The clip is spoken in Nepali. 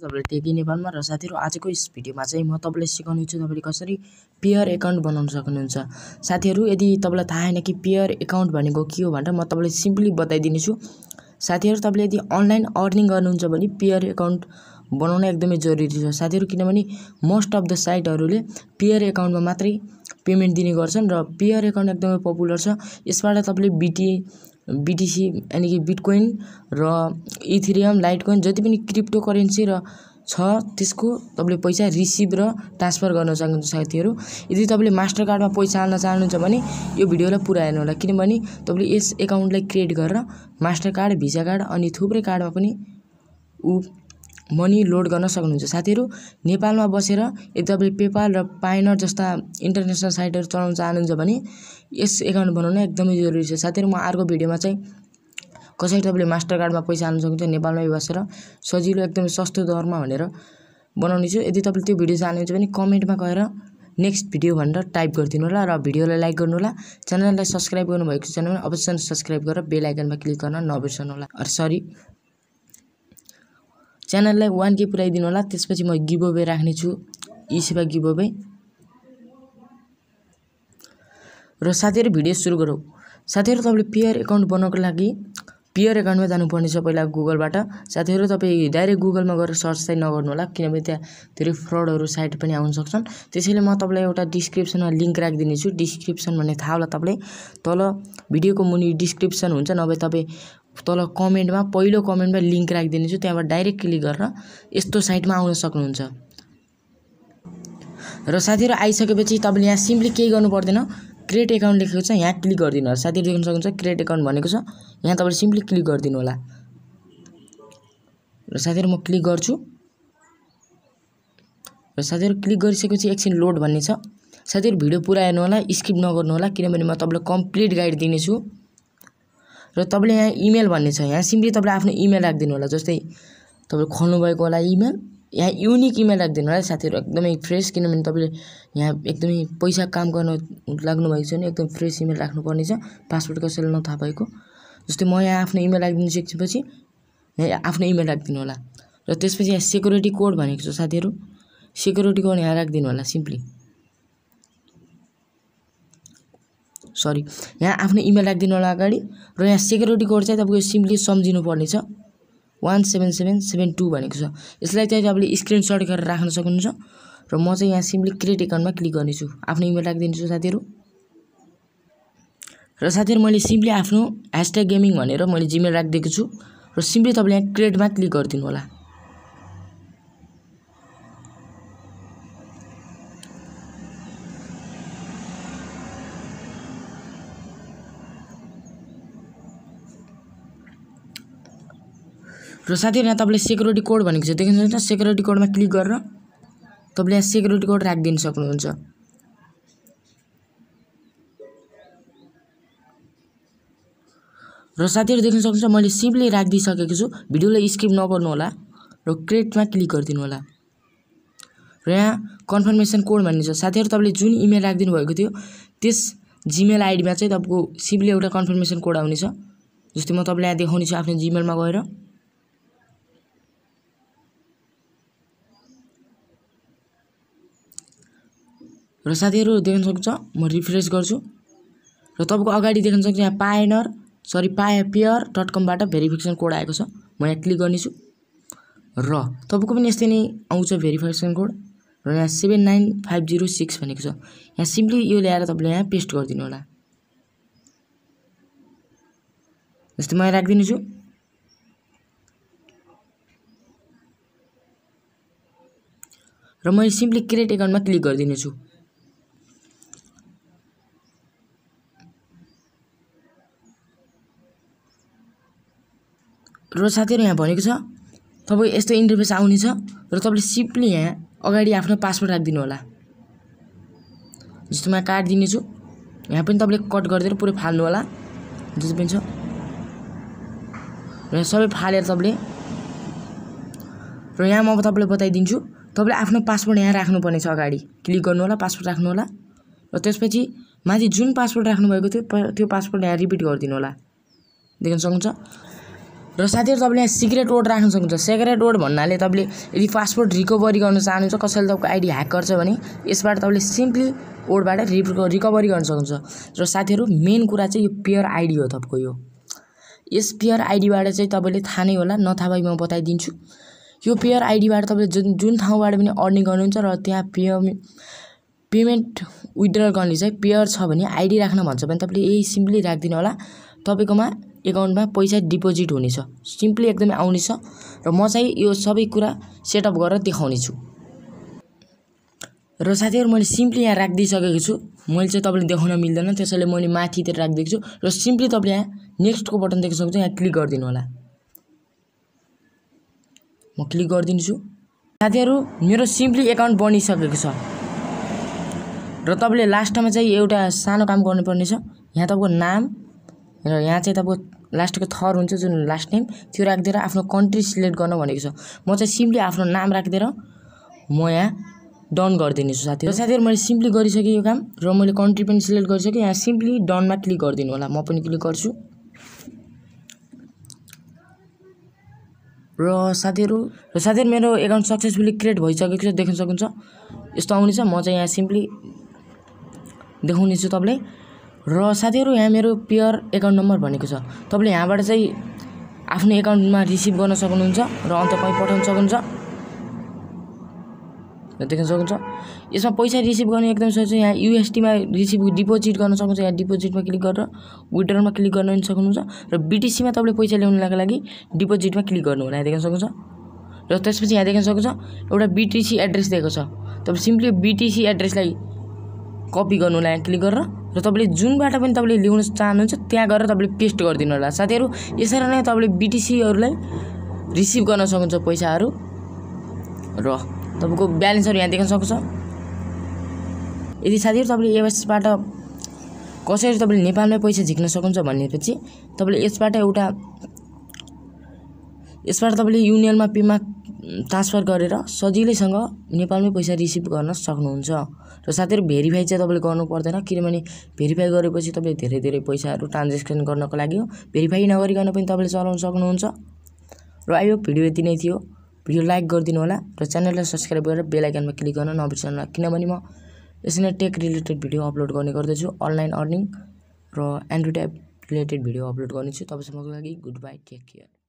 तपाईँलाई टेकी नेपालमा र साथीहरू आजको यस भिडियोमा चाहिँ म तपाईँलाई सिकाउने छु तपाईँले कसरी पेयर एकाउन्ट बनाउन सक्नुहुन्छ साथीहरू यदि तपाईँलाई थाहा होइन कि पेयर एकाउन्ट भनेको के हो भनेर म तपाईँलाई सिम्पली बताइदिनेछु साथीहरू तपाईँले यदि अनलाइन अर्निङ गर्नुहुन्छ भने पेयर एकाउन्ट बनाउन एकदमै जरुरी छ साथीहरू किनभने मोस्ट अफ द साइटहरूले पेयर एकाउन्टमा मात्रै पेमेन्ट दिने गर्छन् र पेयर एकाउन्ट एकदमै पपुलर छ यसबाट तपाईँले बिटिए बिटिसी यानि कि बिटकोइन र इथेरियम लाइटकोइन जति पनि क्रिप्टो करेन्सी र छ त्यसको तपाईँले पैसा रिसिभ र ट्रान्सफर गर्न सक्नुहुन्छ साथीहरू यदि तपाईँले मास्टर कार्डमा पैसा हाल्न चाहनुहुन्छ भने यो भिडियोलाई पुरा हेर्नु होला किनभने तपाईँले यस एकाउन्टलाई क्रिएट गरेर मास्टर कार्ड भिसा कार्ड अनि थुप्रै कार्डमा पनि ऊ मनी लोड गर्न सक्नुहुन्छ साथीहरू नेपालमा बसेर यदि तपाईँले पेपाल र पाइनर जस्ता इन्टरनेसनल साइटहरू चलाउन चाहनुहुन्छ भने यस एकाउन्ट बनाउन एकदमै जरुरी छ साथीहरू म अर्को भिडियोमा चाहिँ कसरी तपाईँले मास्टर कार्डमा पैसा हाल्नु सक्नुहुन्छ नेपालमै बसेर सजिलो एकदमै सस्तो दरमा भनेर बनाउने छु यदि तपाईँले त्यो भिडियो चाहनुहुन्छ भने कमेन्टमा गएर नेक्स्ट भिडियो भनेर टाइप गरिदिनु होला र भिडियोलाई लाइक गर्नु होला च्यानललाई सब्सक्राइब गर्नुभएको छैन भने अवश्य सब्सक्राइब गरेर बेल आइकनमा क्लिक गर्न नबिर्सनु होला सरी च्यानललाई वान के पुऱ्याइदिनु होला त्यसपछि म गिभअवे राख्नेछु यी सेवा गिभअवे र साथीहरू भिडियो सुरु गरौँ साथीहरू तपाईँले पियर एकाउन्ट बनाउनको लागि पियर एकाउन्टमा जानुपर्नेछ पहिला गुगलबाट साथीहरू तपाईँ डाइरेक्ट गुगलमा गएर सर्च चाहिँ नगर्नु होला किनभने त्यहाँ धेरै फ्रडहरू साइट पनि आउन सक्छन् त्यसैले म तपाईँलाई एउटा डिस्क्रिप्सनमा लिङ्क राखिदिनेछु डिस्क्रिप्सन भन्ने थाहा होला तपाईँलाई तल भिडियोको मुनि डिस्क्रिप्सन हुन्छ नभए तपाईँ तल कमेन्टमा पहिलो कमेन्टमा लिङ्क राखिदिनेछु त्यहाँबाट डाइरेक्ट क्लिक गरेर यस्तो साइटमा आउन सक्नुहुन्छ र साथीहरू आइसकेपछि तपाईँले यहाँ सिम्पली केही गर्नु पर्दैन क्रिएट एकाउन्ट लेखेको छ यहाँ क्लिक गरिदिनु होला साथीहरू देख्न सक्नुहुन्छ क्रिएट एकाउन्ट भनेको छ यहाँ तपाईँले सिम्पली क्लिक गरिदिनु होला र साथीहरू म क्लिक गर्छु र साथीहरू क्लिक गरिसकेपछि एकछिन लोड भन्ने छ साथीहरू भिडियो पुरा हेर्नु होला स्किप नगर्नु होला किनभने म तपाईँलाई कम्प्लिट गाइड दिनेछु र तपाईँले यहाँ इमेल भन्ने छ यहाँ सिम्पली तपाईँले आफ्नो इमेल राखिदिनु होला जस्तै तपाईँले खोल्नुभएको होला इमेल यहाँ युनिक इमेल राखिदिनु होला साथीहरू एकदमै फ्रेस किनभने तपाईँले यहाँ एकदमै पैसा काम गर्न लाग्नु भएको छ भने एकदम फ्रेस इमेल राख्नुपर्ने छ पासवर्ड कसैले नथा भएको जस्तै म यहाँ आफ्नो इमेल राखिदिनु सिकेपछि यहाँ आफ्नो इमेल राखिदिनु होला र त्यसपछि यहाँ सेक्युरिटी कोड भनेको छ साथीहरू सेक्युरिटी कोड यहाँ राखिदिनु होला सिम्पली सरी यहाँ आफ्नो इमेल राखिदिनु होला अगाडि र यहाँ सेक्युरिटी कोड चाहिँ तपाईँको सिम्पली सम्झिनु पर्नेछ one seven seven seven two भनेको छ यसलाई चाहिँ तपाईँले स्क्रिनसट गरेर राख्न सक्नुहुन्छ र म चाहिँ यहाँ सिम्पली क्रिएट एकाउन्टमा क्लिक गर्नेछु आफ्नो इमेल राखिदिन्छु साथीहरू र साथीहरू मैले सिम्पली आफ्नो ह्यासट्याग गेमिङ भनेर मैले जिमेल राखिदिएको छु र सिम्पली तपाईँले यहाँ क्रिएटमा क्लिक गरिदिनु होला र साथीहरू यहाँ तपाईँले सेक्युरिटी कोड भनेको छ देख्नुहुन्छ सेक्युरिटी कोडमा क्लिक गरेर तपाईँले यहाँ सेक्युरिटी कोड राखिदिनु सक्नुहुन्छ र साथीहरू देख्न सक्नुहुन्छ मैले सिम्पली राखिदिइसकेको छु भिडियोलाई स्किप नगर्नु होला र क्रेटमा क्लिक गरिदिनु होला र यहाँ कन्फर्मेसन कोड भन्ने छ साथीहरू तपाईँले जुन इमेल राखिदिनु भएको थियो त्यस जिमेल आइडीमा चाहिँ तपाईँको सिम्पली एउटा कन्फर्मेसन कोड आउनेछ जस्तै म तपाईँलाई यहाँ देखाउने छु आफ्नो जिमेलमा गएर र साथीहरू देख्न सक्छ म रिफ्रेस गर्छु र तपाईँको अगाडि देख्न सक्छु यहाँ पाएनर सरी पाय पेयर डट कमबाट भेरिफिकेसन कोड आएको छ म यहाँ क्लिक गर्नेछु र तपाईँको पनि यस्तै नै आउँछ भेरिफिकेसन कोड र यहाँ seven nine five zero six भनेको छ यहाँ सिम्पली यो ल्याएर तपाईँले यहाँ पेस्ट गरिदिनु होला जस्तै म यहाँ राखिदिनेछु र मैले सिम्पली क्रिएट एकाउन्टमा क्लिक गरिदिनेछु र साथीहरू यहाँ भनेको छ तपाईँ यस्तो इन्टरफेस छ र तपाईँले सिम्पली यहाँ अगाडि आफ्नो पासवर्ड राखिदिनु होला जस्तो म कार्ड दिनेछु यहाँ पनि तपाईँले कट गरिदिएर पुरै फाल्नु होला जस्तो पनि छ र सबै फालेर तपाईँले र यहाँ म अब तपाईँलाई बताइदिन्छु तपाईँले आफ्नो पासवर्ड यहाँ राख्नुपर्नेछ अगाडि क्लिक गर्नु होला पासवर्ड राख्नु होला र त्यसपछि माथि जुन पासवर्ड राख्नुभएको थियो त्यो पासवर्ड यहाँ रिपिट गरिदिनु होला देख्न सक्नुहुन्छ र साथीहरू तपाईँले यहाँ सिक्रेट वर्ड राख्न सक्नुहुन्छ सिक्रेट वर्ड भन्नाले तपाईँले यदि पासपोर्ट रिकभरी गर्न चाहनुहुन्छ कसैले तपाईँको आइडी ह्याक गर्छ भने यसबाट तपाईँले सिम्पली वर्डबाट रि रिकभरी गर्न सक्नुहुन्छ र साथीहरू मेन कुरा चाहिँ यो पेयर आइडी हो तपाईँको यो यस पेयर आइडीबाट चाहिँ तपाईँले थाहा नै होला नथाहा भए म बताइदिन्छु यो पेयर आइडीबाट तपाईँले जुन जुन ठाउँबाट पनि अर्निङ गर्नुहुन्छ र त्यहाँ पेय पेमेन्ट विथड्र गर्ने चाहिँ पेयर छ भने आइडी राख्न भन्छ भने तपाईँले यही सिम्पली राखिदिनु होला तपाईँकोमा एकाउन्टमा पैसा डिपोजिट हुनेछ सिम्पली एकदमै आउनेछ र म चाहिँ यो सबै कुरा सेटअप गरेर देखाउने छु र साथीहरू मैले सिम्पली यहाँ राखिदिइसकेको छु मैले चाहिँ तपाईँले देखाउन मिल्दैन त्यसैले मैले माथितिर राखिदिएको छु र सिम्पली तपाईँले यहाँ नेक्स्टको बटन देख्न सक्छु यहाँ क्लिक गरिदिनु होला म क्लिक गरिदिन्छु साथीहरू मेरो सिम्पली एकाउन्ट बनिसकेको छ र तपाईँले लास्टमा चाहिँ एउटा सानो काम गर्नुपर्नेछ यहाँ तपाईँको नाम र यहाँ चाहिँ तपाईँको लास्टको थर हुन्छ जुन लास्ट नेम त्यो राखिदिएर आफ्नो कन्ट्री सिलेक्ट गर्न भनेको छ म चाहिँ सिम्पली आफ्नो नाम राखिदिएर म यहाँ डन गरिदिनेछु साथीहरू साथीहरू मैले सिम्पली गरिसकेँ यो काम र मैले कन्ट्री पनि सिलेक्ट गरिसकेँ यहाँ सिम्पली डनमा क्लिक गरिदिनु होला म पनि क्लिक गर्छु र साथीहरू र साथीहरू मेरो एकाउन्ट सक्सेसफुल्ली क्रिएट भइसकेको छ देख्न सक्नुहुन्छ यस्तो आउनेछ म चाहिँ यहाँ सिम्पली देखाउनेछु तपाईँलाई र साथीहरू यहाँ मेरो पेयर एकाउन्ट नम्बर भनेको छ तपाईँले यहाँबाट चाहिँ आफ्नो एकाउन्टमा रिसिभ गर्न सक्नुहुन्छ र अन्त कहीँ पठाउन सक्नुहुन्छ देख्न सक्नुहुन्छ यसमा पैसा रिसिभ गर्ने एकदम सजिलो यहाँ युएसटीमा रिसिभ डिपोजिट गर्न सक्नुहुन्छ यहाँ डिपोजिटमा क्लिक गरेर विड्रलमा क्लिक गर्न पनि सक्नुहुन्छ र बिटिसीमा तपाईँले पैसा ल्याउनको लागि डिपोजिटमा क्लिक गर्नु होला यहाँ देख्न सक्नुहुन्छ र त्यसपछि यहाँ देख्न सक्नुहुन्छ एउटा बिटिसी एड्रेस दिएको छ तपाईँ सिम्पली बिटिसी एड्रेसलाई कपी गर्नुलाई क्लिक गरेर र तपाईँले जुनबाट पनि तपाईँले ल्याउन चाहनुहुन्छ त्यहाँ गएर तपाईँले पेस्ट गरिदिनु होला साथीहरू यसरी नै तपाईँले बिटिसीहरूलाई रिसिभ गर्न सक्नुहुन्छ पैसाहरू र तपाईँको ब्यालेन्सहरू यहाँ देख्न सक्छ यदि साथीहरू तपाईँले यसबाट कसरी तपाईँले नेपालमै पैसा झिक्न सक्नुहुन्छ भनेपछि तपाईँले यसबाट एउटा यसबाट तपाईँले युनियनमा पेमा ट्रान्सफर गरेर सजिलैसँग नेपालमै पैसा रिसिभ गर्न सक्नुहुन्छ र साथीहरू भेरिफाई चाहिँ तपाईँले गर्नु पर्दैन किनभने भेरिफाई गरेपछि तपाईँले धेरै धेरै पैसाहरू ट्रान्जेक्सन गर्नको लागि हो भेरिफाई नगरिकन पनि तपाईँले चलाउन सक्नुहुन्छ र आयो भिडियो यति नै थियो भिडियो लाइक गरिदिनु होला र च्यानललाई सब्सक्राइब गरेर बेल क्लिक गर्न नबिर्सनु होला किनभने म यसरी नै टेक रिलेटेड भिडियो अपलोड गर्ने गर्दछु अनलाइन अर्निङ र Android app related video upload गर्नेछु तपाईँसम्मको लागि गुड बाई टेक केयर